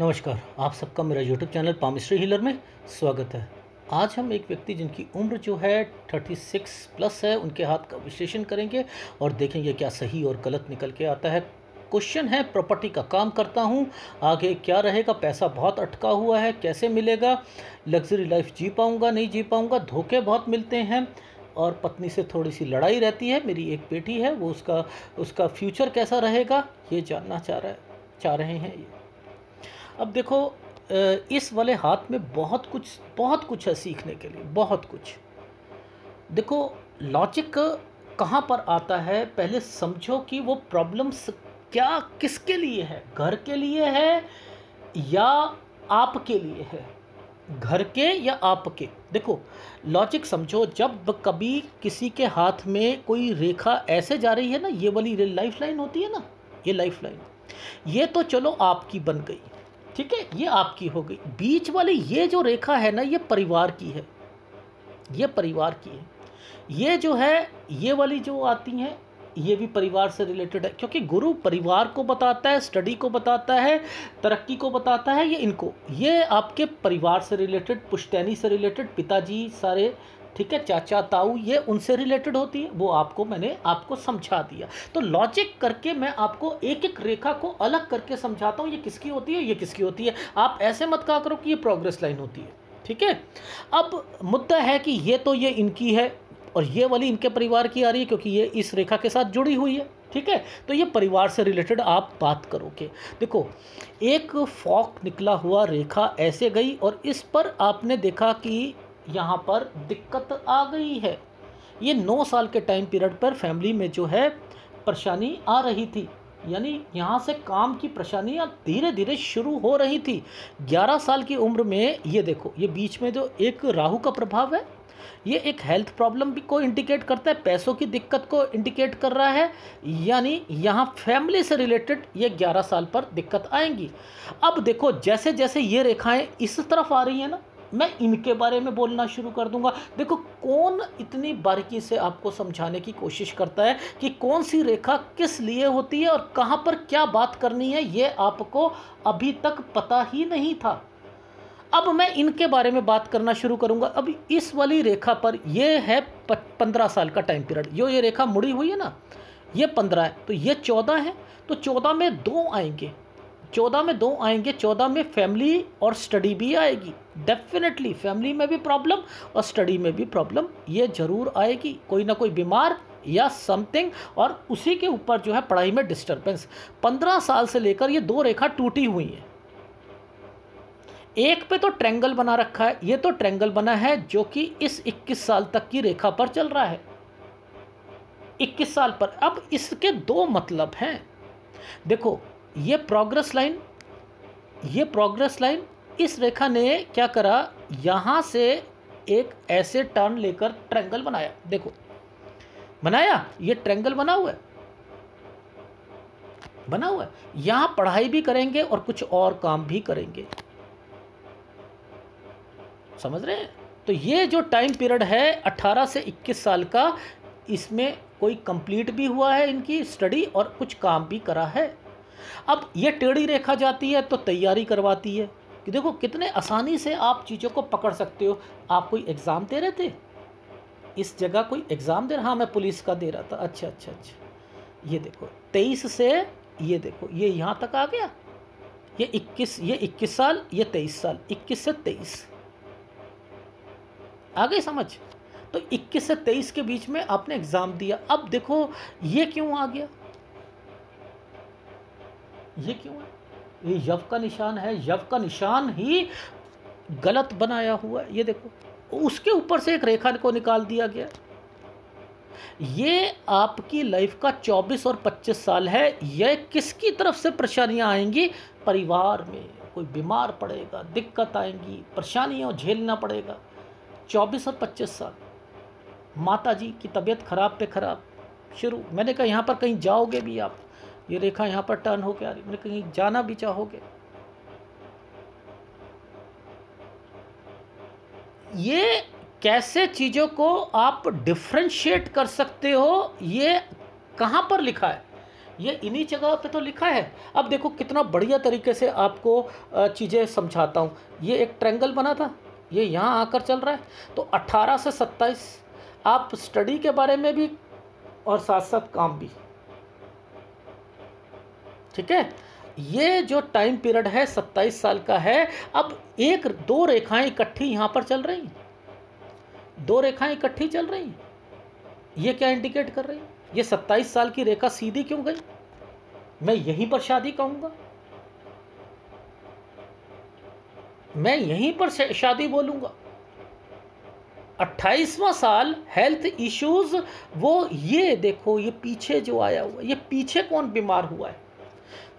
नमस्कार आप सबका मेरा यूट्यूब चैनल पामिस्ट्री हीलर में स्वागत है आज हम एक व्यक्ति जिनकी उम्र जो है 36 प्लस है उनके हाथ का विश्लेषण करेंगे और देखेंगे क्या सही और गलत निकल के आता है क्वेश्चन है प्रॉपर्टी का काम करता हूँ आगे क्या रहेगा पैसा बहुत अटका हुआ है कैसे मिलेगा लग्जरी लाइफ जी पाऊँगा नहीं जी पाऊँगा धोखे बहुत मिलते हैं और पत्नी से थोड़ी सी लड़ाई रहती है मेरी एक बेटी है वो उसका उसका फ्यूचर कैसा रहेगा ये जानना चाह रहे चाह रहे हैं ये अब देखो इस वाले हाथ में बहुत कुछ बहुत कुछ है सीखने के लिए बहुत कुछ देखो लॉजिक कहाँ पर आता है पहले समझो कि वो प्रॉब्लम्स क्या किसके लिए है घर के लिए है या आपके लिए है घर के या आपके देखो लॉजिक समझो जब कभी किसी के हाथ में कोई रेखा ऐसे जा रही है ना ये वाली लाइफ लाइन होती है ना ये लाइफ लाइन ये तो चलो आपकी बन गई ठीक है ये आपकी हो गई बीच वाली ये जो रेखा है ना ये परिवार की है ये परिवार की है ये जो है ये वाली जो आती हैं ये भी परिवार से रिलेटेड है क्योंकि गुरु परिवार को बताता है स्टडी को बताता है तरक्की को बताता है ये इनको ये आपके परिवार से रिलेटेड पुश्तैनी से रिलेटेड पिताजी सारे ठीक है चाचा ताऊ ये उनसे रिलेटेड होती है वो आपको मैंने आपको समझा दिया तो लॉजिक करके मैं आपको एक एक रेखा को अलग करके समझाता हूँ ये किसकी होती है ये किसकी होती है आप ऐसे मत कहा करो कि ये प्रोग्रेस लाइन होती है ठीक है अब मुद्दा है कि ये तो ये इनकी है और ये वाली इनके परिवार की आ रही है क्योंकि ये इस रेखा के साथ जुड़ी हुई है ठीक है तो ये परिवार से रिलेटेड आप बात करोगे देखो एक फॉक निकला हुआ रेखा ऐसे गई और इस पर आपने देखा कि यहाँ पर दिक्कत आ गई है ये नौ साल के टाइम पीरियड पर फैमिली में जो है परेशानी आ रही थी यानी यहाँ से काम की परेशानियाँ धीरे धीरे शुरू हो रही थी 11 साल की उम्र में ये देखो ये बीच में जो एक राहु का प्रभाव है ये एक हेल्थ प्रॉब्लम भी को इंडिकेट करता है पैसों की दिक्कत को इंडिकेट कर रहा है यानी यहाँ फैमिली से रिलेटेड ये 11 साल पर दिक्कत आएंगी अब देखो जैसे जैसे ये रेखाएं इस तरफ आ रही हैं ना मैं इनके बारे में बोलना शुरू कर दूंगा देखो कौन इतनी बारीकी से आपको समझाने की कोशिश करता है कि कौन सी रेखा किस लिए होती है और कहाँ पर क्या बात करनी है ये आपको अभी तक पता ही नहीं था अब मैं इनके बारे में बात करना शुरू करूंगा अब इस वाली रेखा पर यह है पंद्रह साल का टाइम पीरियड यो ये रेखा मुड़ी हुई है ना ये पंद्रह है तो ये चौदह है तो चौदह में दो आएंगे चौदह में दो आएंगे चौदह में फैमिली और स्टडी भी आएगी डेफिनेटली फैमिली में भी प्रॉब्लम और स्टडी में भी प्रॉब्लम ये ज़रूर आएगी कोई ना कोई बीमार या समथिंग और उसी के ऊपर जो है पढ़ाई में डिस्टर्बेंस पंद्रह साल से लेकर ये दो रेखा टूटी हुई है एक पे तो ट्रेंगल बना रखा है ये तो ट्रेंगल बना है जो कि इस 21 साल तक की रेखा पर चल रहा है 21 साल पर अब इसके दो मतलब हैं देखो ये प्रोग्रेस लाइन ये प्रोग्रेस लाइन इस रेखा ने क्या करा यहाँ से एक ऐसे टर्न लेकर ट्रैंगल बनाया देखो बनाया ये ट्रैंगल बना हुआ है बना हुआ है यहाँ पढ़ाई भी करेंगे और कुछ और काम भी करेंगे समझ रहे हैं तो ये जो टाइम पीरियड है 18 से 21 साल का इसमें कोई कंप्लीट भी हुआ है इनकी स्टडी और कुछ काम भी करा है अब ये टेढ़ी रेखा जाती है तो तैयारी करवाती है कि देखो कितने आसानी से आप चीज़ों को पकड़ सकते हो आप कोई एग्ज़ाम दे रहे थे इस जगह कोई एग्ज़ाम दे रहा हाँ मैं पुलिस का दे रहा था अच्छा अच्छा अच्छा ये देखो तेईस से ये देखो ये यहाँ तक आ गया ये इक्कीस ये इक्कीस साल ये तेईस साल इक्कीस से तेईस आ गई समझ तो 21 से 23 के बीच में आपने एग्ज़ाम दिया अब देखो ये क्यों आ गया ये क्यों है ये यव का निशान है यव का निशान ही गलत बनाया हुआ है ये देखो उसके ऊपर से एक रेखा को निकाल दिया गया ये आपकी लाइफ का 24 और 25 साल है यह किसकी तरफ से परेशानियां आएंगी परिवार में कोई बीमार पड़ेगा दिक्कत आएंगी परेशानियों झेलना पड़ेगा 24 और 25 साल माता जी की तबीयत खराब पे खराब शुरू मैंने कहा यहाँ पर कहीं जाओगे भी आप ये रेखा यहाँ पर टर्न होकर आ रही मैंने कहीं जाना भी चाहोगे ये कैसे चीज़ों को आप डिफ्रेंशिएट कर सकते हो ये कहाँ पर लिखा है ये इन्हीं जगह पे तो लिखा है अब देखो कितना बढ़िया तरीके से आपको चीज़ें समझाता हूँ ये एक ट्रेंगल बना था ये यहाँ आकर चल रहा है तो 18 से 27 आप स्टडी के बारे में भी और साथ साथ काम भी ठीक है ये जो टाइम पीरियड है सत्ताईस साल का है अब एक दो रेखाएं इकट्ठी यहां पर चल रही दो रेखाएं इकट्ठी चल रही ये क्या इंडिकेट कर रही है ये सत्ताईस साल की रेखा सीधी क्यों गई मैं यहीं पर शादी कहूंगा मैं यहीं पर शादी बोलूंगा अट्ठाईसवां साल हेल्थ इश्यूज वो ये देखो ये पीछे जो आया हुआ ये पीछे कौन बीमार हुआ है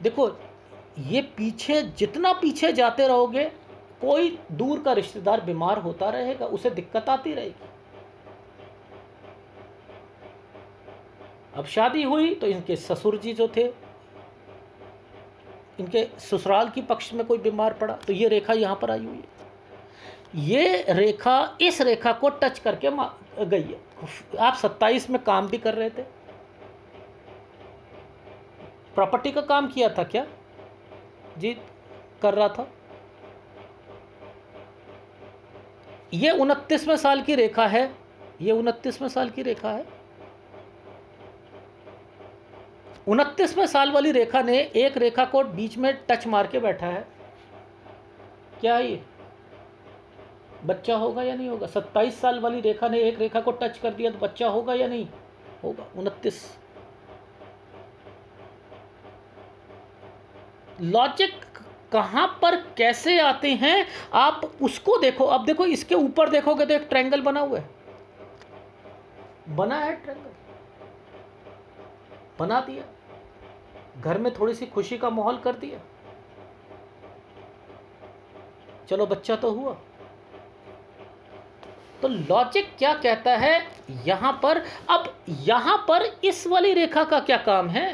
देखो ये पीछे जितना पीछे जाते रहोगे कोई दूर का रिश्तेदार बीमार होता रहेगा उसे दिक्कत आती रहेगी अब शादी हुई तो इनके ससुर जी जो थे इनके ससुराल की पक्ष में कोई बीमार पड़ा तो ये रेखा यहां पर आई हुई है ये रेखा इस रेखा को टच करके गई है आप 27 में काम भी कर रहे थे प्रॉपर्टी का काम किया था क्या जी कर रहा था यह उनतीसवें साल की रेखा है यह उनतीसवें साल की रेखा है उनतीसवें साल वाली रेखा ने एक रेखा को बीच में टच मार के बैठा है क्या है ये बच्चा होगा या नहीं होगा सत्ताईस साल वाली रेखा ने एक रेखा को टच कर दिया तो बच्चा होगा या नहीं होगा उनतीस लॉजिक कहाँ पर कैसे आते हैं आप उसको देखो अब देखो इसके ऊपर देखोगे तो एक ट्रैंगल बना हुआ है बना है ट्रैंगल बना दिया घर में थोड़ी सी खुशी का माहौल कर दिया चलो बच्चा तो हुआ तो लॉजिक क्या कहता है यहां पर अब यहां पर इस वाली रेखा का क्या काम है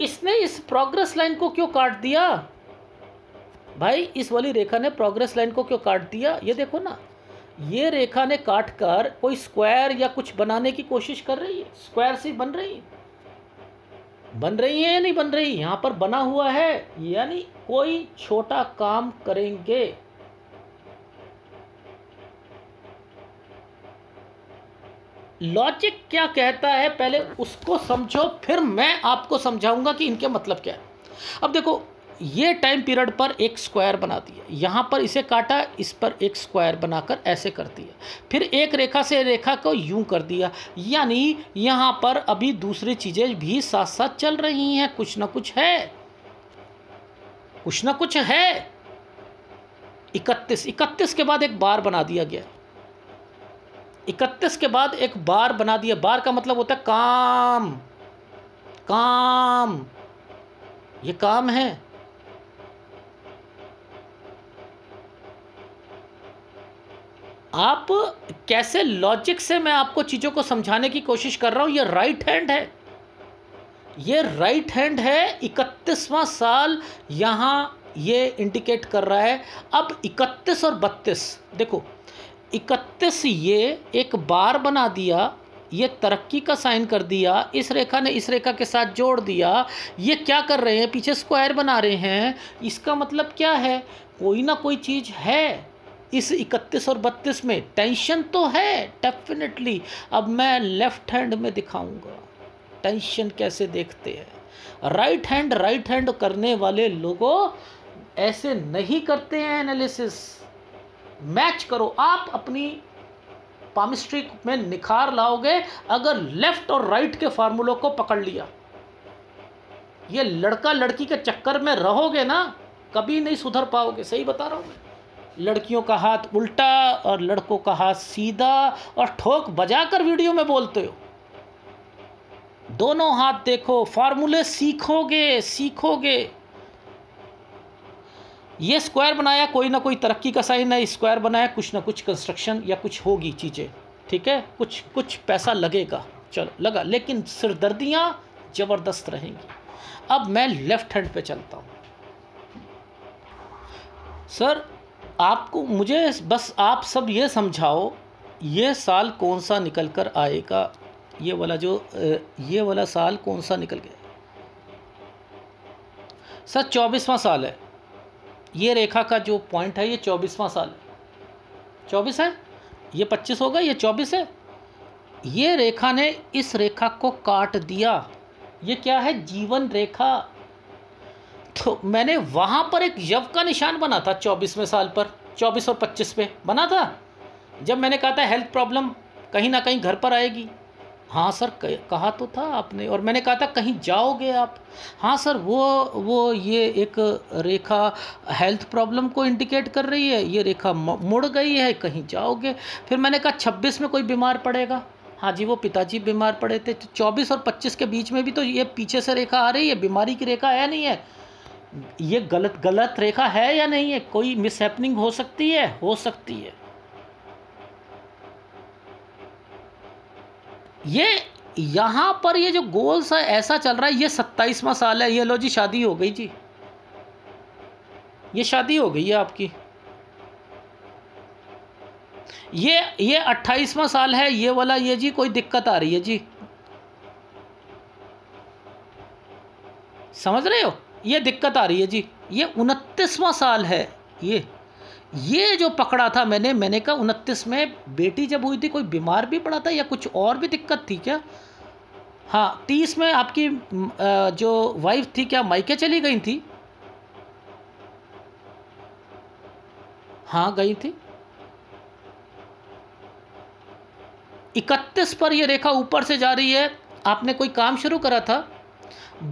इसने इस प्रोग्रेस लाइन को क्यों काट दिया भाई इस वाली रेखा ने प्रोग्रेस लाइन को क्यों काट दिया ये देखो ना ये रेखा ने काट कर कोई स्क्वायर या कुछ बनाने की कोशिश कर रही है स्क्वायर सी बन रही है बन रही है या नहीं बन रही यहां पर बना हुआ है यानी कोई छोटा काम करेंगे लॉजिक क्या कहता है पहले उसको समझो फिर मैं आपको समझाऊंगा कि इनके मतलब क्या है अब देखो ये टाइम पीरियड पर एक स्क्वायर बना दिया यहाँ पर इसे काटा इस पर एक स्क्वायर बनाकर ऐसे कर दिया फिर एक रेखा से रेखा को यूं कर दिया यानी यहाँ पर अभी दूसरी चीज़ें भी साथ साथ चल रही हैं कुछ ना कुछ है कुछ ना कुछ है इकतीस इकतीस के बाद एक बार बना दिया गया इकतीस के बाद एक बार बना दिया बार का मतलब होता है काम काम ये काम है आप कैसे लॉजिक से मैं आपको चीज़ों को समझाने की कोशिश कर रहा हूं ये राइट हैंड है ये राइट हैंड है इकतीसवां साल यहां ये इंडिकेट कर रहा है अब इकतीस और बत्तीस देखो इकतीस ये एक बार बना दिया ये तरक्की का साइन कर दिया इस रेखा ने इस रेखा के साथ जोड़ दिया ये क्या कर रहे हैं पीछे स्क्वायर बना रहे हैं इसका मतलब क्या है कोई ना कोई चीज़ है इस इकतीस और बत्तीस में टेंशन तो है डेफिनेटली अब मैं लेफ्ट हैंड में दिखाऊंगा टेंशन कैसे देखते हैं राइट हैंड राइट हैंड करने वाले लोगों ऐसे नहीं करते हैं एनालिसिस मैच करो आप अपनी पामिस्ट्री में निखार लाओगे अगर लेफ्ट और राइट के फार्मूलों को पकड़ लिया ये लड़का लड़की के चक्कर में रहोगे ना कभी नहीं सुधर पाओगे सही बता रहा हूँ मैं लड़कियों का हाथ उल्टा और लड़कों का हाथ सीधा और ठोक बजा कर वीडियो में बोलते हो दोनों हाथ देखो फार्मूले सीखोगे सीखोगे ये स्क्वायर बनाया कोई ना कोई तरक्की का साइन है स्क्वायर बनाया कुछ ना कुछ कंस्ट्रक्शन या कुछ होगी चीज़ें ठीक है कुछ कुछ पैसा लगेगा चलो लगा लेकिन सिरदर्दियाँ ज़बरदस्त रहेंगी अब मैं लेफ्ट हैंड पे चलता हूँ सर आपको मुझे बस आप सब ये समझाओ ये साल कौन सा निकल कर आएगा ये वाला जो ये वाला साल कौन सा निकल गया सर चौबीसवा साल है ये रेखा का जो पॉइंट है ये चौबीसवां साल चौबीस है ये पच्चीस होगा ये चौबीस है ये रेखा ने इस रेखा को काट दिया ये क्या है जीवन रेखा तो मैंने वहाँ पर एक यव का निशान बना था चौबीसवें साल पर चौबीस और पच्चीस पे बना था जब मैंने कहा था हेल्थ प्रॉब्लम कहीं ना कहीं घर पर आएगी हाँ सर कहा तो था आपने और मैंने कहा था कहीं जाओगे आप हाँ सर वो वो ये एक रेखा हेल्थ प्रॉब्लम को इंडिकेट कर रही है ये रेखा मुड़ गई है कहीं जाओगे फिर मैंने कहा छब्बीस में कोई बीमार पड़ेगा हाँ जी वो पिताजी बीमार पड़े थे तो चौबीस और पच्चीस के बीच में भी तो ये पीछे से रेखा आ रही है बीमारी की रेखा है नहीं है ये गलत गलत रेखा है या नहीं है कोई मिसहैपनिंग हो सकती है हो सकती है ये यहाँ पर ये जो गोल्स है ऐसा चल रहा है ये सत्ताईसवां साल है ये लो जी शादी हो गई जी ये शादी हो गई है आपकी ये ये अट्ठाईसवां साल है ये वाला ये जी कोई दिक्कत आ रही है जी समझ रहे हो ये दिक्कत आ रही है जी ये उनतीसवां साल है ये ये जो पकड़ा था मैंने मैंने कहा उनतीस में बेटी जब हुई थी कोई बीमार भी पड़ा था या कुछ और भी दिक्कत थी क्या हाँ तीस में आपकी जो वाइफ थी क्या मायके चली गई थी हाँ गई थी इकतीस पर ये रेखा ऊपर से जा रही है आपने कोई काम शुरू करा था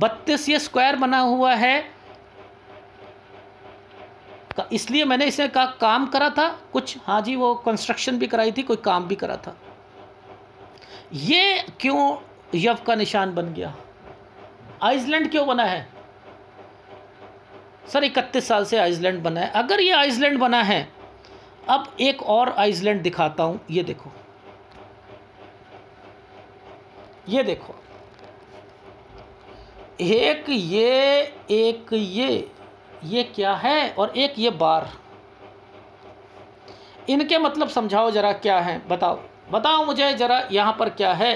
बत्तीस ये स्क्वायर बना हुआ है इसलिए मैंने इसे का काम करा था कुछ हाँ जी वो कंस्ट्रक्शन भी कराई थी कोई काम भी करा था ये क्यों यव का निशान बन गया आइसलैंड क्यों बना है सर इकतीस साल से आइसलैंड बना है अगर ये आइसलैंड बना है अब एक और आइसलैंड दिखाता हूं ये देखो ये देखो एक ये एक ये ये क्या है और एक ये बार इनके मतलब समझाओ जरा क्या है बताओ बताओ मुझे जरा यहाँ पर क्या है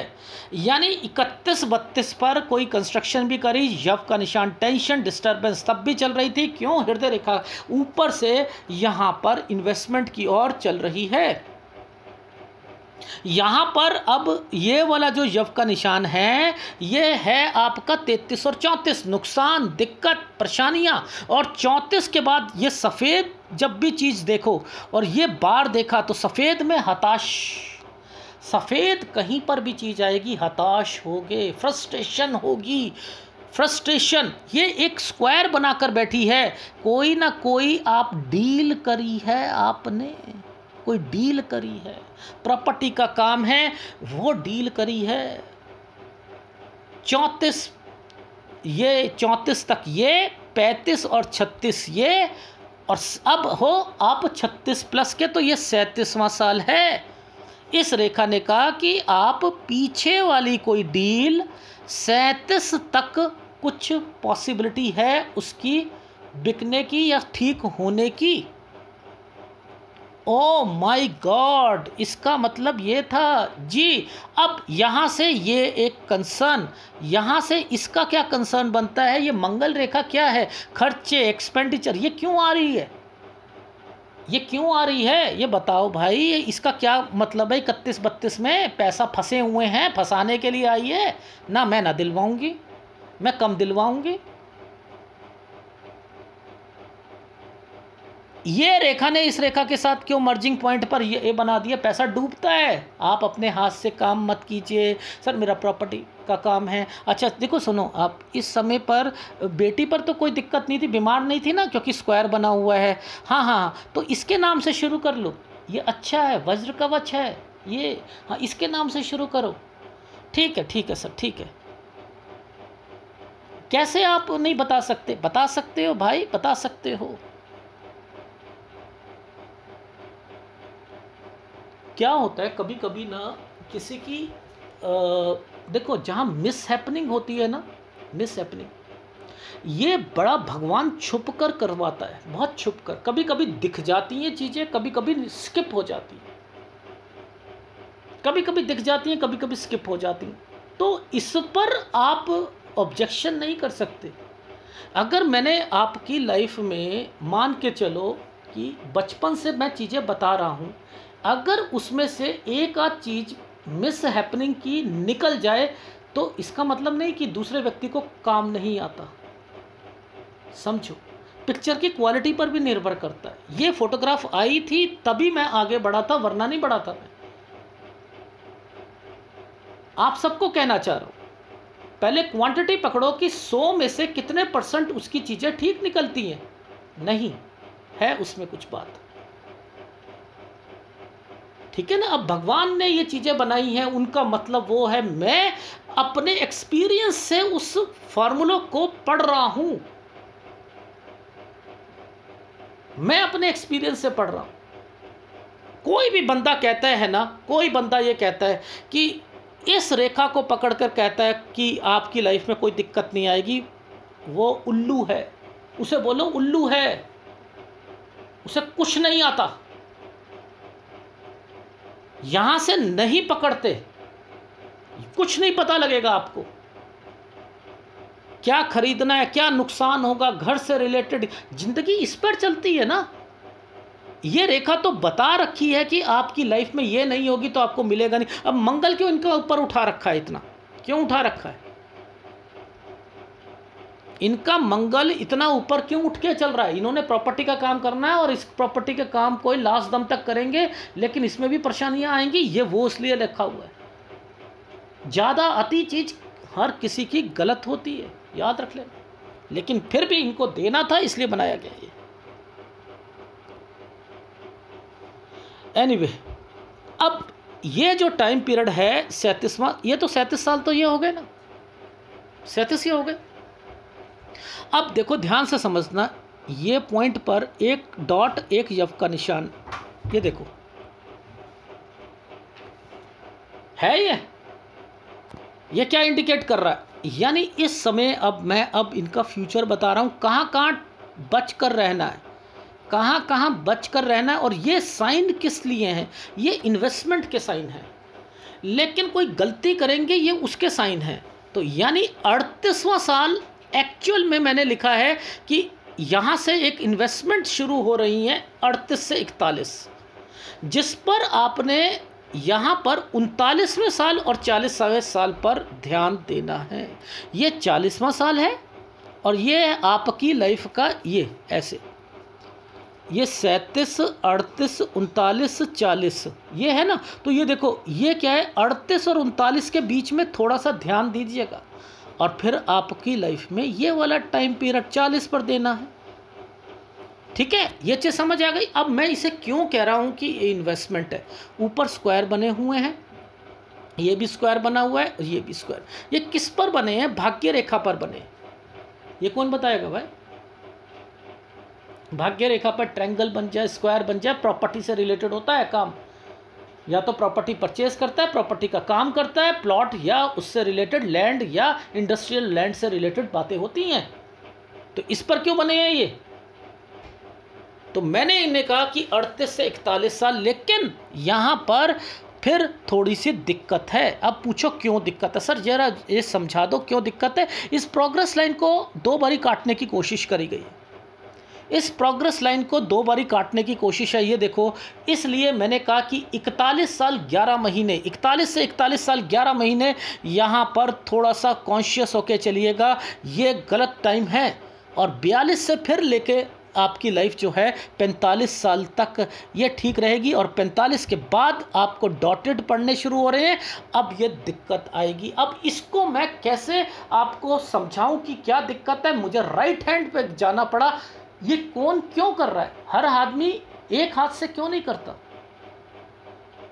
यानी इकतीस बत्तीस पर कोई कंस्ट्रक्शन भी करी यव का निशान टेंशन डिस्टरबेंस तब भी चल रही थी क्यों हृदय रेखा ऊपर से यहाँ पर इन्वेस्टमेंट की ओर चल रही है यहाँ पर अब ये वाला जो यव का निशान है ये है आपका तैतीस और चौंतीस नुकसान दिक्कत परेशानियाँ और चौंतीस के बाद ये सफ़ेद जब भी चीज़ देखो और ये बार देखा तो सफ़ेद में हताश सफ़ेद कहीं पर भी चीज़ आएगी हताश होगे फ्रस्ट्रेशन होगी फ्रस्ट्रेशन ये एक स्क्वायर बनाकर बैठी है कोई ना कोई आप डील करी है आपने कोई डील करी है प्रॉपर्टी का काम है वो डील करी है चौंतीस ये चौंतीस तक ये पैंतीस और छत्तीस ये और अब हो आप छत्तीस प्लस के तो ये सैंतीसवां साल है इस रेखा ने कहा कि आप पीछे वाली कोई डील सैंतीस तक कुछ पॉसिबिलिटी है उसकी बिकने की या ठीक होने की ओ माय गॉड इसका मतलब ये था जी अब यहाँ से ये एक कंसर्न यहाँ से इसका क्या कंसर्न बनता है ये मंगल रेखा क्या है खर्चे एक्सपेंडिचर ये क्यों आ रही है ये क्यों आ रही है ये बताओ भाई इसका क्या मतलब है इकतीस बत्तीस में पैसा फंसे हुए हैं फंसाने के लिए आई है ना मैं ना दिलवाऊंगी मैं कम दिलवाऊंगी ये रेखा ने इस रेखा के साथ क्यों मर्जिंग पॉइंट पर ये, ये बना दिया पैसा डूबता है आप अपने हाथ से काम मत कीजिए सर मेरा प्रॉपर्टी का काम है अच्छा देखो सुनो आप इस समय पर बेटी पर तो कोई दिक्कत नहीं थी बीमार नहीं थी ना क्योंकि स्क्वायर बना हुआ है हाँ हाँ तो इसके नाम से शुरू कर लो ये अच्छा है वज्र कवच है ये हाँ इसके नाम से शुरू करो ठीक है ठीक है सर ठीक है कैसे आप नहीं बता सकते बता सकते हो भाई बता सकते हो क्या होता है कभी कभी ना किसी की आ, देखो जहाँ मिस हैपनिंग होती है ना मिस हैपनिंग ये बड़ा भगवान छुप कर करवाता है बहुत छुप कर कभी कभी दिख जाती हैं चीज़ें कभी कभी स्किप हो जाती हैं कभी कभी दिख जाती हैं कभी कभी स्किप हो जाती हैं तो इस पर आप ऑब्जेक्शन नहीं कर सकते अगर मैंने आपकी लाइफ में मान के चलो कि बचपन से मैं चीज़ें बता रहा हूँ अगर उसमें से एक आध चीज़ मिस हैपनिंग की निकल जाए तो इसका मतलब नहीं कि दूसरे व्यक्ति को काम नहीं आता समझो पिक्चर की क्वालिटी पर भी निर्भर करता है ये फोटोग्राफ आई थी तभी मैं आगे बढ़ा था वरना नहीं बढ़ा था मैं आप सबको कहना चाह रहा हूं पहले क्वांटिटी पकड़ो कि 100 में से कितने परसेंट उसकी चीज़ें ठीक निकलती हैं नहीं है उसमें कुछ बात ठीक है ना अब भगवान ने ये चीज़ें बनाई हैं उनका मतलब वो है मैं अपने एक्सपीरियंस से उस फॉर्मूलों को पढ़ रहा हूँ मैं अपने एक्सपीरियंस से पढ़ रहा हूँ कोई भी बंदा कहता है ना कोई बंदा ये कहता है कि इस रेखा को पकड़कर कहता है कि आपकी लाइफ में कोई दिक्कत नहीं आएगी वो उल्लू है उसे बोलो उल्लू है उसे कुछ नहीं आता यहां से नहीं पकड़ते कुछ नहीं पता लगेगा आपको क्या खरीदना है क्या नुकसान होगा घर से रिलेटेड जिंदगी इस पर चलती है ना ये रेखा तो बता रखी है कि आपकी लाइफ में ये नहीं होगी तो आपको मिलेगा नहीं अब मंगल क्यों इनके ऊपर उठा रखा है इतना क्यों उठा रखा है इनका मंगल इतना ऊपर क्यों उठ के चल रहा है इन्होंने प्रॉपर्टी का काम करना है और इस प्रॉपर्टी के काम कोई लास्ट दम तक करेंगे लेकिन इसमें भी परेशानियां आएंगी ये वो इसलिए लिखा हुआ है ज़्यादा अति चीज़ हर किसी की गलत होती है याद रख लेना लेकिन फिर भी इनको देना था इसलिए बनाया गया ये एनीवे anyway, अब ये जो टाइम पीरियड है सैंतीसवा ये तो सैंतीस साल तो ये हो गए ना सैंतीस ये हो गए अब देखो ध्यान से समझना ये पॉइंट पर एक डॉट एक यफ का निशान ये देखो है ये ये क्या इंडिकेट कर रहा है यानी इस समय अब मैं अब इनका फ्यूचर बता रहा हूँ कहाँ कहाँ बच कर रहना है कहाँ कहाँ बच कर रहना है और ये साइन किस लिए हैं ये इन्वेस्टमेंट के साइन हैं लेकिन कोई गलती करेंगे ये उसके साइन हैं तो यानी अड़तीसवां साल एक्चुअल में मैंने लिखा है कि यहाँ से एक इन्वेस्टमेंट शुरू हो रही है अड़तीस से इकतालीस जिस पर आपने यहाँ पर उनतालीसवें साल और चालीसवें साल पर ध्यान देना है ये चालीसवा साल है और ये आपकी लाइफ का ये ऐसे ये सैंतीस अड़तीस उनतालीस चालीस ये है ना तो ये देखो ये क्या है अड़तीस और उनतालीस के बीच में थोड़ा सा ध्यान दीजिएगा और फिर आपकी लाइफ में ये वाला टाइम पीरियड चालीस पर देना है ठीक है ये चीज़ समझ आ गई अब मैं इसे क्यों कह रहा हूँ कि ये इन्वेस्टमेंट है ऊपर स्क्वायर बने हुए हैं ये भी स्क्वायर बना हुआ है और ये भी स्क्वायर ये किस पर बने हैं भाग्य रेखा पर बने ये कौन बताएगा भाई भाग्य रेखा पर ट्रैंगल बन जाए स्क्वायर बन जाए प्रॉपर्टी से रिलेटेड होता है काम या तो प्रॉपर्टी परचेज करता है प्रॉपर्टी का काम करता है प्लॉट या उससे रिलेटेड लैंड या इंडस्ट्रियल लैंड से रिलेटेड बातें होती हैं तो इस पर क्यों बने हैं ये तो मैंने इन्हें कहा कि अड़तीस से इकतालीस साल लेकिन यहाँ पर फिर थोड़ी सी दिक्कत है अब पूछो क्यों दिक्कत है सर जरा ये समझा दो क्यों दिक्कत है इस प्रोग्रेस लाइन को दो बारी काटने की कोशिश करी गई है इस प्रोग्रेस लाइन को दो बारी काटने की कोशिश है ये देखो इसलिए मैंने कहा कि 41 साल 11 महीने 41 से 41 साल 11 महीने यहाँ पर थोड़ा सा कॉन्शियस होके चलिएगा ये गलत टाइम है और 42 से फिर लेके आपकी लाइफ जो है 45 साल तक ये ठीक रहेगी और 45 के बाद आपको डॉटेड पढ़ने शुरू हो रहे हैं अब ये दिक्कत आएगी अब इसको मैं कैसे आपको समझाऊं कि क्या दिक्कत है मुझे राइट हैंड पे जाना पड़ा ये कौन क्यों कर रहा है हर आदमी एक हाथ से क्यों नहीं करता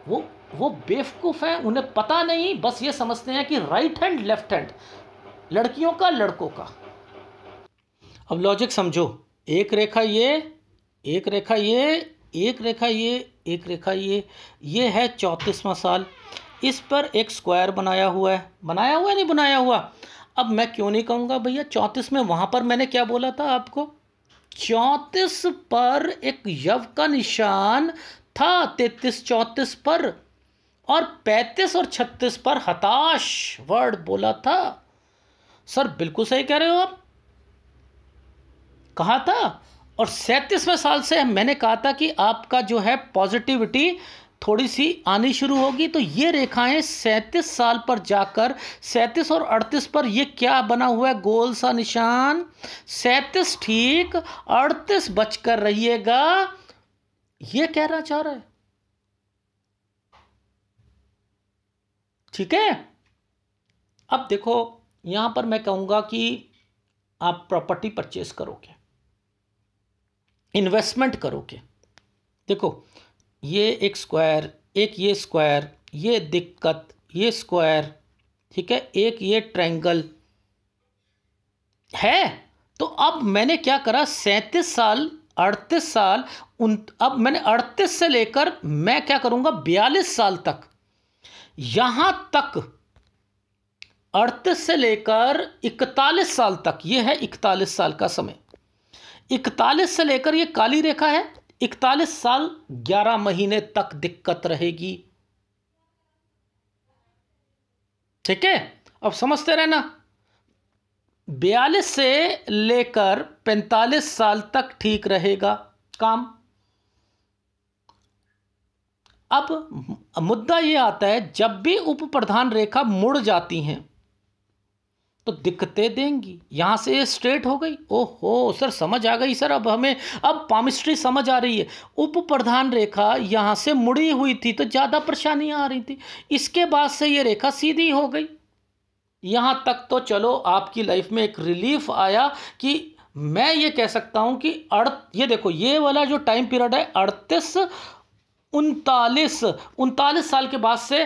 वो वो बेवकूफ़ है उन्हें पता नहीं बस ये समझते हैं कि राइट हैंड लेफ्ट हैंड लड़कियों का लड़कों का अब लॉजिक समझो एक रेखा ये एक रेखा ये एक रेखा ये एक रेखा ये ये है चौंतीसवां साल इस पर एक स्क्वायर बनाया हुआ है बनाया हुआ है नहीं बनाया हुआ अब मैं क्यों नहीं कहूँगा भैया चौंतीस में वहाँ पर मैंने क्या बोला था आपको चौंतीस पर एक यव का निशान था तैतीस चौंतीस पर और पैंतीस और छत्तीस पर हताश वर्ड बोला था सर बिल्कुल सही कह रहे हो आप कहा था और सैंतीसवें साल से मैंने कहा था कि आपका जो है पॉजिटिविटी थोड़ी सी आनी शुरू होगी तो ये रेखाएं 37 साल पर जाकर 37 और अड़तीस पर ये क्या बना हुआ है गोल सा निशान 37 ठीक अड़तीस बचकर रहिएगा ये कहना चाह रहा है ठीक है अब देखो यहां पर मैं कहूंगा कि आप प्रॉपर्टी परचेस करोगे इन्वेस्टमेंट करोगे देखो ये एक स्क्वायर एक ये स्क्वायर ये दिक्कत ये स्क्वायर ठीक है एक ये ट्रायंगल है तो अब मैंने क्या करा सैंतीस साल अड़तीस साल उन अब मैंने अड़तीस से लेकर मैं क्या करूंगा बयालीस साल तक यहां तक अड़तीस से लेकर इकतालीस साल तक ये है इकतालीस साल का समय इकतालीस से लेकर ये काली रेखा है इकतालीस साल ग्यारह महीने तक दिक्कत रहेगी ठीक है अब समझते रहना बयालीस से लेकर पैंतालीस साल तक ठीक रहेगा काम अब मुद्दा यह आता है जब भी उप प्रधान रेखा मुड़ जाती हैं तो दिक्कतें देंगी यहाँ से ये स्ट्रेट हो गई ओहो सर समझ आ गई सर अब हमें अब पामिस्ट्री समझ आ रही है उप प्रधान रेखा यहाँ से मुड़ी हुई थी तो ज़्यादा परेशानियाँ आ रही थी इसके बाद से ये रेखा सीधी हो गई यहाँ तक तो चलो आपकी लाइफ में एक रिलीफ आया कि मैं ये कह सकता हूँ कि अड़ ये देखो ये वाला जो टाइम पीरियड है अड़तीस उनतालीस उनतालीस साल के बाद से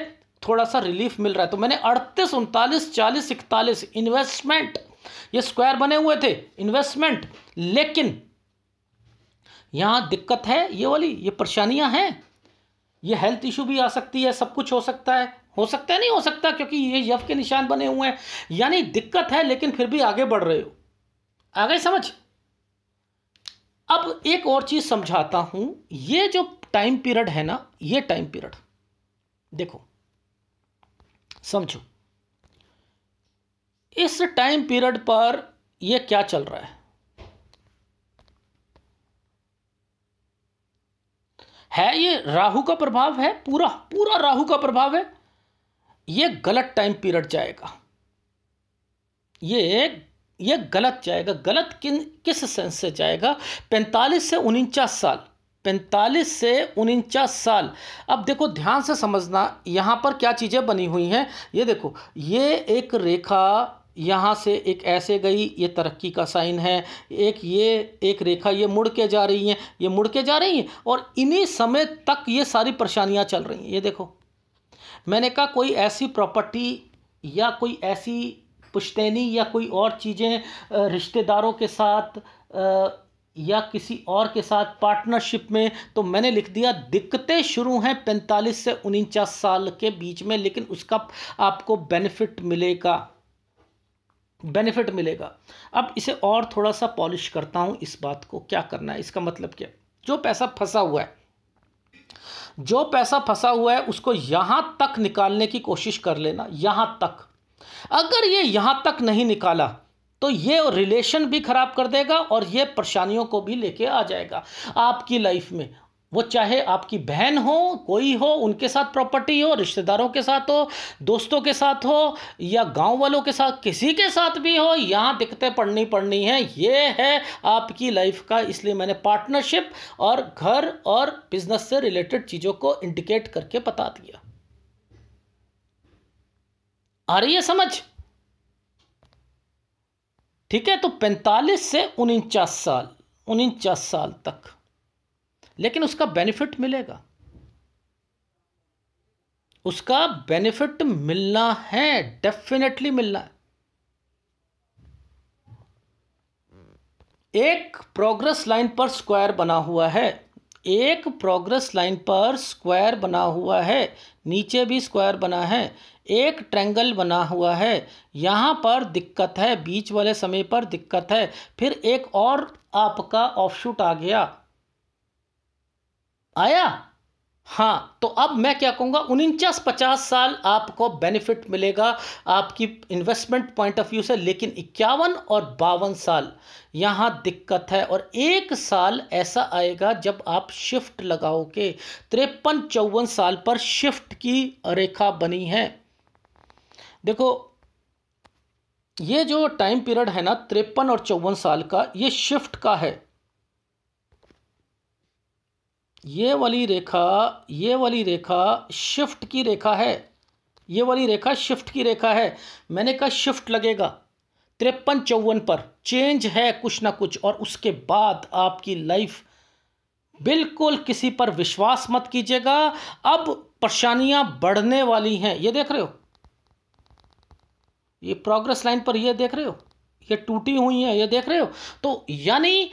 थोड़ा सा रिलीफ मिल रहा है तो मैंने अड़तीस उनतालीस चालीस इकतालीस इन्वेस्टमेंट ये स्क्वायर बने हुए थे इन्वेस्टमेंट लेकिन यहां दिक्कत है ये वाली ये परेशानियां हैं ये हेल्थ इशू भी आ सकती है सब कुछ हो सकता है हो सकता है नहीं हो सकता क्योंकि ये यफ के निशान बने हुए हैं यानी दिक्कत है लेकिन फिर भी आगे बढ़ रहे हो आ गए समझ अब एक और चीज़ समझाता हूं ये जो टाइम पीरियड है ना ये टाइम पीरियड देखो समझो इस टाइम पीरियड पर यह क्या चल रहा है है ये राहु का प्रभाव है पूरा पूरा राहु का प्रभाव है ये गलत टाइम पीरियड जाएगा ये ये गलत जाएगा गलत किन किस सेंस से जाएगा पैंतालीस से उनचास साल पैंतालीस से उनचास साल अब देखो ध्यान से समझना यहाँ पर क्या चीज़ें बनी हुई हैं ये देखो ये एक रेखा यहाँ से एक ऐसे गई ये तरक्की का साइन है एक ये एक रेखा ये मुड़ के जा रही हैं ये मुड़ के जा रही हैं और इन्हीं समय तक ये सारी परेशानियाँ चल रही हैं ये देखो मैंने कहा कोई ऐसी प्रॉपर्टी या कोई ऐसी पुश्तैनी या कोई और चीज़ें रिश्तेदारों के साथ या किसी और के साथ पार्टनरशिप में तो मैंने लिख दिया दिक्कतें शुरू हैं पैंतालीस से उनचास साल के बीच में लेकिन उसका आपको बेनिफिट मिलेगा बेनिफिट मिलेगा अब इसे और थोड़ा सा पॉलिश करता हूँ इस बात को क्या करना है इसका मतलब क्या जो पैसा फंसा हुआ है जो पैसा फंसा हुआ है उसको यहाँ तक निकालने की कोशिश कर लेना यहाँ तक अगर ये यहाँ तक नहीं निकाला तो ये रिलेशन भी ख़राब कर देगा और ये परेशानियों को भी लेके आ जाएगा आपकी लाइफ में वो चाहे आपकी बहन हो कोई हो उनके साथ प्रॉपर्टी हो रिश्तेदारों के साथ हो दोस्तों के साथ हो या गांव वालों के साथ किसी के साथ भी हो यहाँ दिक्कतें पड़नी पड़नी है ये है आपकी लाइफ का इसलिए मैंने पार्टनरशिप और घर और बिजनेस से रिलेटेड चीज़ों को इंडिकेट करके बता दिया आ रही है समझ ठीक है तो पैंतालीस से उनचास साल उनचास साल तक लेकिन उसका बेनिफिट मिलेगा उसका बेनिफिट मिलना है डेफिनेटली मिलना है एक प्रोग्रेस लाइन पर स्क्वायर बना हुआ है एक प्रोग्रेस लाइन पर स्क्वायर बना हुआ है नीचे भी स्क्वायर बना है एक ट्रेंगल बना हुआ है यहाँ पर दिक्कत है बीच वाले समय पर दिक्कत है फिर एक और आपका ऑफशूट आ गया आया हाँ तो अब मैं क्या कहूँगा उनचास पचास साल आपको बेनिफिट मिलेगा आपकी इन्वेस्टमेंट पॉइंट ऑफ व्यू से लेकिन इक्यावन और बावन साल यहाँ दिक्कत है और एक साल ऐसा आएगा जब आप शिफ्ट लगाओगे तिरपन चौवन साल पर शिफ्ट की रेखा बनी है देखो ये जो टाइम पीरियड है ना तिरपन और चौवन साल का ये शिफ्ट का है ये वाली रेखा ये वाली रेखा शिफ्ट की रेखा है ये वाली रेखा शिफ्ट की रेखा है मैंने कहा शिफ्ट लगेगा तिरपन चौवन पर चेंज है कुछ ना कुछ और उसके बाद आपकी लाइफ बिल्कुल किसी पर विश्वास मत कीजिएगा अब परेशानियां बढ़ने वाली हैं ये देख रहे हो ये प्रोग्रेस लाइन पर ये देख रहे हो ये टूटी हुई हैं ये देख रहे हो तो यानी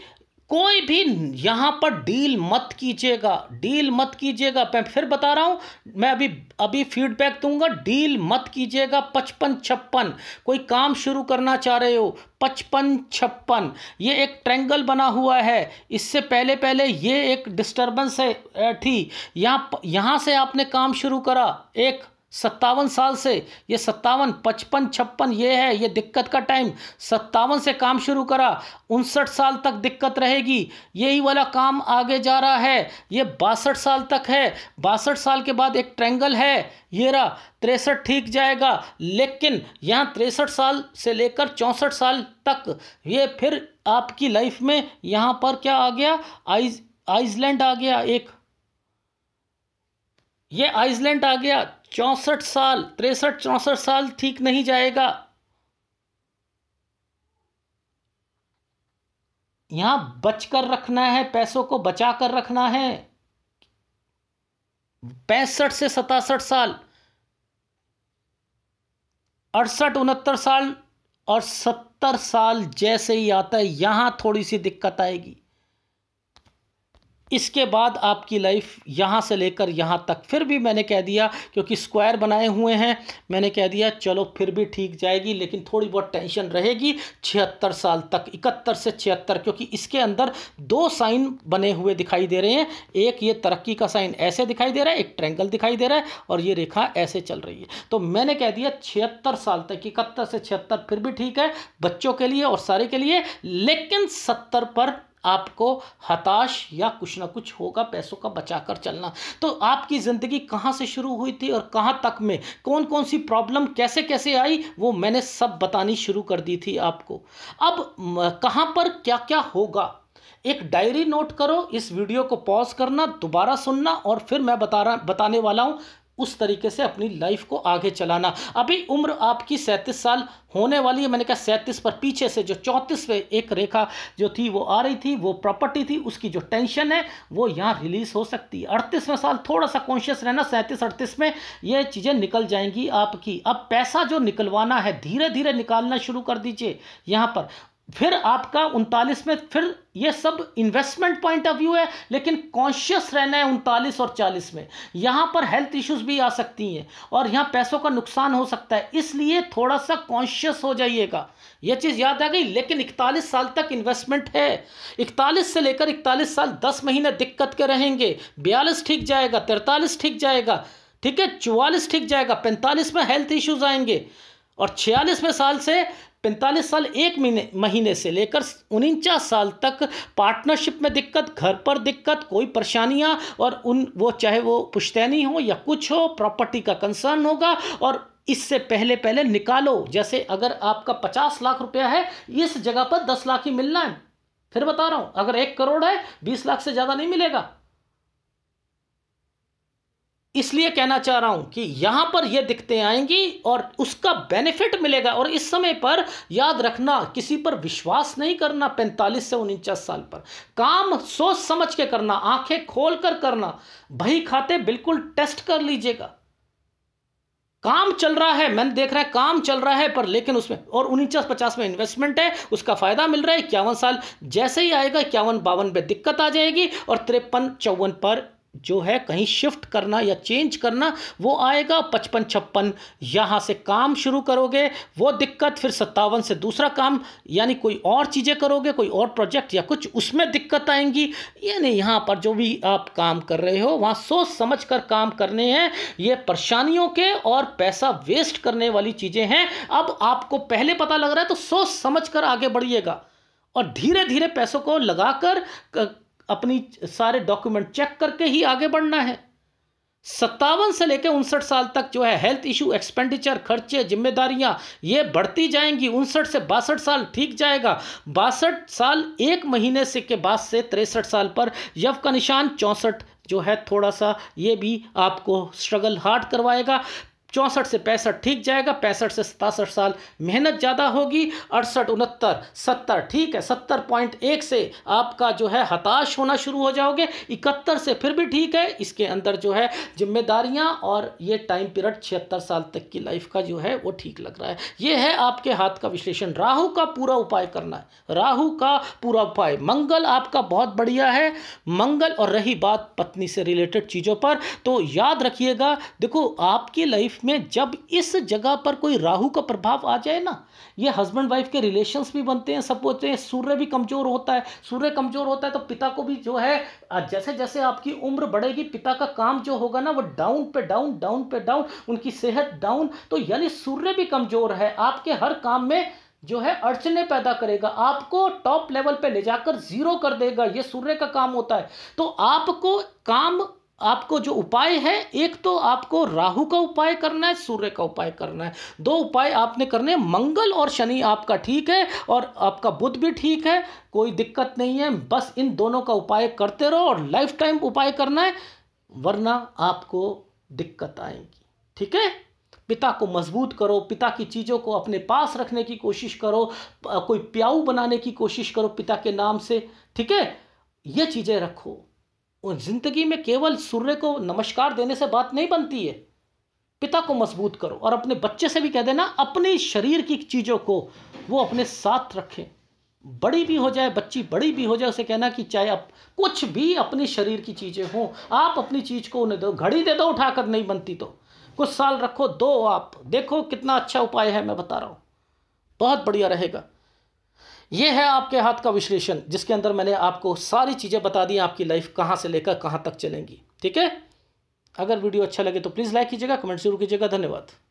कोई भी यहाँ पर डील मत कीजिएगा डील मत कीजिएगा मैं फिर बता रहा हूँ मैं अभी अभी फीडबैक दूंगा डील मत कीजिएगा पचपन छप्पन कोई काम शुरू करना चाह रहे हो पचपन छप्पन ये एक ट्रेंगल बना हुआ है इससे पहले पहले ये एक डिस्टर्बेंस है थी यहाँ यहाँ से आपने काम शुरू करा एक सत्तावन साल से ये सत्तावन पचपन छप्पन ये है ये दिक्कत का टाइम सत्तावन से काम शुरू करा उनसठ साल तक दिक्कत रहेगी यही वाला काम आगे जा रहा है ये बासठ साल तक है बासठ साल के बाद एक ट्रेंगल है ये रहा तिरसठ ठीक जाएगा लेकिन यहाँ तिरसठ साल से लेकर चौंसठ साल तक ये फिर आपकी लाइफ में यहाँ पर क्या आ गया आइज आइसलैंड आ गया एक ये आइसलैंड आ गया चौंसठ साल तिरसठ चौंसठ साल ठीक नहीं जाएगा यहां बचकर रखना है पैसों को बचा कर रखना है पैंसठ से सतासठ साल अड़सठ उनहत्तर साल और सत्तर साल जैसे ही आता है यहां थोड़ी सी दिक्कत आएगी इसके बाद आपकी लाइफ यहाँ से लेकर यहाँ तक फिर भी मैंने कह दिया क्योंकि स्क्वायर बनाए हुए हैं मैंने कह दिया चलो फिर भी ठीक जाएगी लेकिन थोड़ी बहुत टेंशन रहेगी छिहत्तर साल तक इकहत्तर से छिहत्तर क्योंकि इसके अंदर दो साइन बने हुए दिखाई दे रहे हैं एक ये तरक्की का साइन ऐसे दिखाई दे रहा है एक ट्रैंगल दिखाई दे रहा है और ये रेखा ऐसे चल रही है तो मैंने कह दिया छिहत्तर साल तक इकहत्तर से छिहत्तर फिर भी ठीक है बच्चों के लिए और सारे के लिए लेकिन सत्तर पर आपको हताश या कुछ ना कुछ होगा पैसों का बचा कर चलना तो आपकी ज़िंदगी कहाँ से शुरू हुई थी और कहाँ तक में कौन कौन सी प्रॉब्लम कैसे कैसे आई वो मैंने सब बतानी शुरू कर दी थी आपको अब कहाँ पर क्या क्या होगा एक डायरी नोट करो इस वीडियो को पॉज करना दोबारा सुनना और फिर मैं बता रहा बताने वाला हूँ उस तरीके से अपनी लाइफ को आगे चलाना अभी उम्र आपकी सैंतीस साल होने वाली है मैंने कहा सैंतीस पर पीछे से जो चौंतीस पे एक रेखा जो थी वो आ रही थी वो प्रॉपर्टी थी उसकी जो टेंशन है वो यहाँ रिलीज हो सकती है अड़तीसवें साल थोड़ा सा कॉन्शियस रहना सैंतीस अड़तीस में ये चीज़ें निकल जाएंगी आपकी अब पैसा जो निकलवाना है धीरे धीरे निकालना शुरू कर दीजिए यहाँ पर फिर आपका उनतालीस में फिर ये सब इन्वेस्टमेंट पॉइंट ऑफ व्यू है लेकिन कॉन्शियस रहना है उनतालीस और चालीस में यहाँ पर हेल्थ इश्यूज भी आ सकती हैं और यहाँ पैसों का नुकसान हो सकता है इसलिए थोड़ा सा कॉन्शियस हो जाइएगा यह चीज़ याद आ गई लेकिन इकतालीस साल तक इन्वेस्टमेंट है इकतालीस से लेकर इकतालीस साल दस महीने दिक्कत के रहेंगे बयालीस ठीक जाएगा तिरतालीस ठीक जाएगा ठीक है चौवालीस ठीक जाएगा पैंतालीस में हेल्थ इश्यूज आएंगे और छियालीसवें साल से पैंतालीस साल एक महीने महीने से लेकर उनचास साल तक पार्टनरशिप में दिक्कत घर पर दिक्कत कोई परेशानियाँ और उन वो चाहे वो पुश्तैनी हो या कुछ हो प्रॉपर्टी का कंसर्न होगा और इससे पहले पहले निकालो जैसे अगर आपका पचास लाख रुपया है इस जगह पर दस लाख ही मिलना है फिर बता रहा हूँ अगर एक करोड़ है बीस लाख से ज़्यादा नहीं मिलेगा इसलिए कहना चाह रहा हूं कि यहां पर ये दिखते आएंगी और उसका बेनिफिट मिलेगा और इस समय पर याद रखना किसी पर विश्वास नहीं करना पैंतालीस से उनचास साल पर काम सोच समझ के करना आंखें खोल कर करना बही खाते बिल्कुल टेस्ट कर लीजिएगा काम चल रहा है मैंने देख रहा है काम चल रहा है पर लेकिन उसमें और उनचास पचास में इन्वेस्टमेंट है उसका फायदा मिल रहा है इक्यावन साल जैसे ही आएगा इक्यावन बावन पे दिक्कत आ जाएगी और तिरपन चौवन पर जो है कहीं शिफ्ट करना या चेंज करना वो आएगा पचपन छप्पन यहाँ से काम शुरू करोगे वो दिक्कत फिर सत्तावन से दूसरा काम यानी कोई और चीज़ें करोगे कोई और प्रोजेक्ट या कुछ उसमें दिक्कत आएंगी यानी यहाँ पर जो भी आप काम कर रहे हो वहाँ सोच समझ कर काम करने हैं ये परेशानियों के और पैसा वेस्ट करने वाली चीज़ें हैं अब आपको पहले पता लग रहा है तो सोच समझ कर आगे बढ़िएगा और धीरे धीरे पैसों को लगाकर अपनी सारे डॉक्यूमेंट चेक करके ही आगे बढ़ना है सत्तावन से लेकर उनसठ साल तक जो है हेल्थ इशू एक्सपेंडिचर खर्चे जिम्मेदारियां ये बढ़ती जाएंगी उनसठ से बासठ साल ठीक जाएगा बासठ साल एक महीने से के बाद से तिरसठ साल पर यव का निशान चौंसठ जो है थोड़ा सा ये भी आपको स्ट्रगल हार्ड करवाएगा चौंसठ से पैंसठ ठीक जाएगा पैंसठ से सतासठ साल मेहनत ज़्यादा होगी अड़सठ उनहत्तर सत्तर ठीक है सत्तर पॉइंट एक से आपका जो है हताश होना शुरू हो जाओगे इकहत्तर से फिर भी ठीक है इसके अंदर जो है जिम्मेदारियाँ और ये टाइम पीरियड छिहत्तर साल तक की लाइफ का जो है वो ठीक लग रहा है ये है आपके हाथ का विश्लेषण राहू का पूरा उपाय करना है राहू का पूरा उपाय मंगल आपका बहुत बढ़िया है मंगल और रही बात पत्नी से रिलेटेड चीज़ों पर तो याद रखिएगा देखो आपकी लाइफ में जब इस जगह पर कोई राहु का प्रभाव आ जाए ना ये हस्बैंड वाइफ के रिलेशंस भी बनते हैं सब बोलते हैं सूर्य भी कमजोर होता है सूर्य कमजोर होता है तो पिता को भी जो है जैसे जैसे आपकी उम्र बढ़ेगी पिता का काम जो होगा ना वो डाउन पे डाउन डाउन पे डाउन उनकी सेहत डाउन तो यानी सूर्य भी कमजोर है आपके हर काम में जो है अड़चने पैदा करेगा आपको टॉप लेवल पे ले जाकर जीरो कर देगा ये सूर्य का काम होता है तो आपको काम आपको जो उपाय है एक तो आपको राहु का उपाय करना है सूर्य का उपाय करना है दो उपाय आपने करने मंगल और शनि आपका ठीक है और आपका बुध भी ठीक है कोई दिक्कत नहीं है बस इन दोनों का उपाय करते रहो और लाइफ टाइम उपाय करना है वरना आपको दिक्कत आएगी ठीक है पिता को मजबूत करो पिता की चीज़ों को अपने पास रखने की कोशिश करो कोई प्याऊ बनाने की कोशिश करो पिता के नाम से ठीक है ये चीज़ें रखो और ज़िंदगी में केवल सूर्य को नमस्कार देने से बात नहीं बनती है पिता को मजबूत करो और अपने बच्चे से भी कह देना अपने शरीर की चीज़ों को वो अपने साथ रखें बड़ी भी हो जाए बच्ची बड़ी भी हो जाए उसे कहना कि चाहे आप कुछ भी अपने शरीर की चीज़ें हों आप अपनी चीज़ को उन्हें दो घड़ी दे दो उठाकर नहीं बनती तो कुछ साल रखो दो आप देखो कितना अच्छा उपाय है मैं बता रहा हूँ बहुत बढ़िया रहेगा ये है आपके हाथ का विश्लेषण जिसके अंदर मैंने आपको सारी चीज़ें बता दी आपकी लाइफ कहाँ से लेकर कहाँ तक चलेंगी ठीक है अगर वीडियो अच्छा लगे तो प्लीज़ लाइक कीजिएगा कमेंट जरूर कीजिएगा धन्यवाद